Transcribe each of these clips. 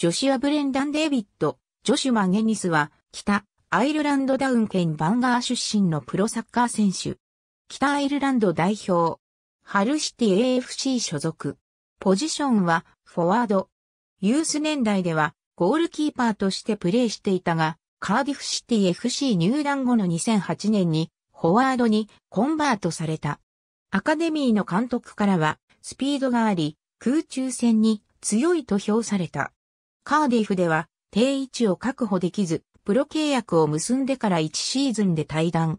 ジョシュア・ブレンダン・デイビッド、ジョシュマ・ゲニスは、北、アイルランドダウン県バンガー出身のプロサッカー選手。北アイルランド代表。ハルシティ AFC 所属。ポジションは、フォワード。ユース年代では、ゴールキーパーとしてプレーしていたが、カーディフシティ FC 入団後の2008年に、フォワードにコンバートされた。アカデミーの監督からは、スピードがあり、空中戦に強いと評された。カーディフでは定位置を確保できず、プロ契約を結んでから1シーズンで退団。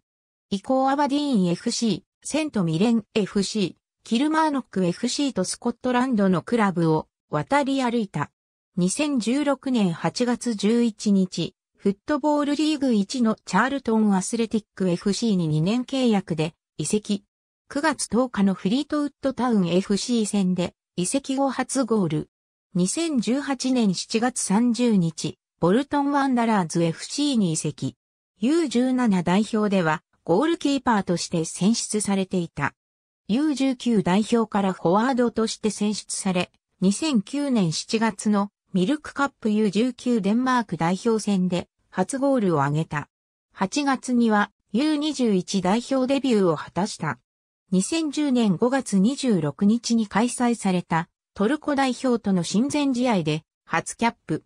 以降アバディーン FC、セントミレン FC、キルマーノック FC とスコットランドのクラブを渡り歩いた。2016年8月11日、フットボールリーグ1のチャールトンアスレティック FC に2年契約で移籍。9月10日のフリートウッドタウン FC 戦で移籍後初ゴール。2018年7月30日、ボルトンワンダラーズ FC に移籍。U17 代表では、ゴールキーパーとして選出されていた。U19 代表からフォワードとして選出され、2009年7月のミルクカップ U19 デンマーク代表戦で初ゴールを挙げた。8月には U21 代表デビューを果たした。2010年5月26日に開催されたトルコ代表との親善試合で初キャップ。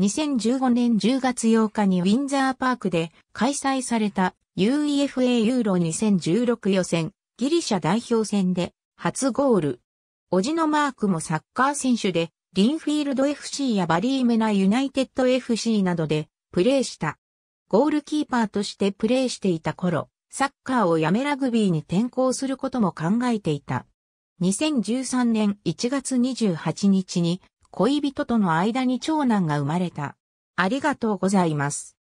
2015年10月8日にウィンザーパークで開催された UEFA ユーロ2016予選ギリシャ代表戦で初ゴール。おじのマークもサッカー選手でリンフィールド FC やバリーメナユナイテッド FC などでプレーした。ゴールキーパーとしてプレーしていた頃、サッカーをやめラグビーに転向することも考えていた。2013年1月28日に恋人との間に長男が生まれた。ありがとうございます。